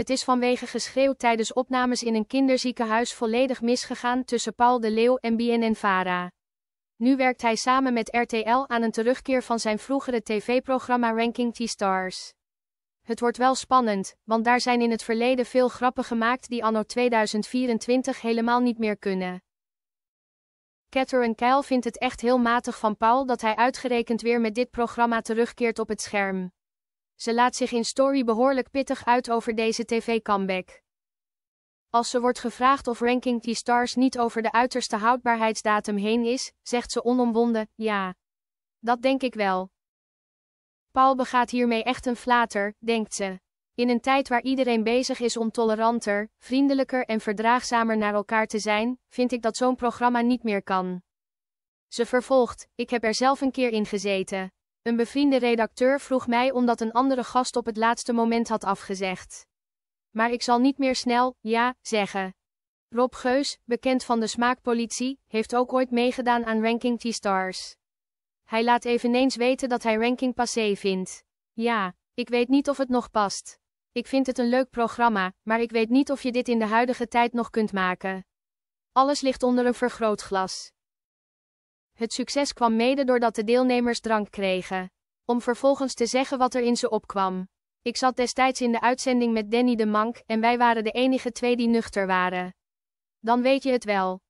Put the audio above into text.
Het is vanwege geschreeuw tijdens opnames in een kinderziekenhuis volledig misgegaan tussen Paul de Leeuw en BNN-Vara. Nu werkt hij samen met RTL aan een terugkeer van zijn vroegere tv-programma Ranking T-Stars. Het wordt wel spannend, want daar zijn in het verleden veel grappen gemaakt die anno 2024 helemaal niet meer kunnen. Catherine Keil vindt het echt heel matig van Paul dat hij uitgerekend weer met dit programma terugkeert op het scherm. Ze laat zich in Story behoorlijk pittig uit over deze tv-comeback. Als ze wordt gevraagd of Ranking die Stars niet over de uiterste houdbaarheidsdatum heen is, zegt ze onomwonden, ja. Dat denk ik wel. Paul begaat hiermee echt een flater, denkt ze. In een tijd waar iedereen bezig is om toleranter, vriendelijker en verdraagzamer naar elkaar te zijn, vind ik dat zo'n programma niet meer kan. Ze vervolgt, ik heb er zelf een keer in gezeten. Een bevriende redacteur vroeg mij omdat een andere gast op het laatste moment had afgezegd. Maar ik zal niet meer snel ja zeggen. Rob Geus, bekend van de smaakpolitie, heeft ook ooit meegedaan aan Ranking T-Stars. Hij laat eveneens weten dat hij Ranking passé vindt. Ja, ik weet niet of het nog past. Ik vind het een leuk programma, maar ik weet niet of je dit in de huidige tijd nog kunt maken. Alles ligt onder een vergrootglas. Het succes kwam mede doordat de deelnemers drank kregen. Om vervolgens te zeggen wat er in ze opkwam. Ik zat destijds in de uitzending met Danny de Mank en wij waren de enige twee die nuchter waren. Dan weet je het wel.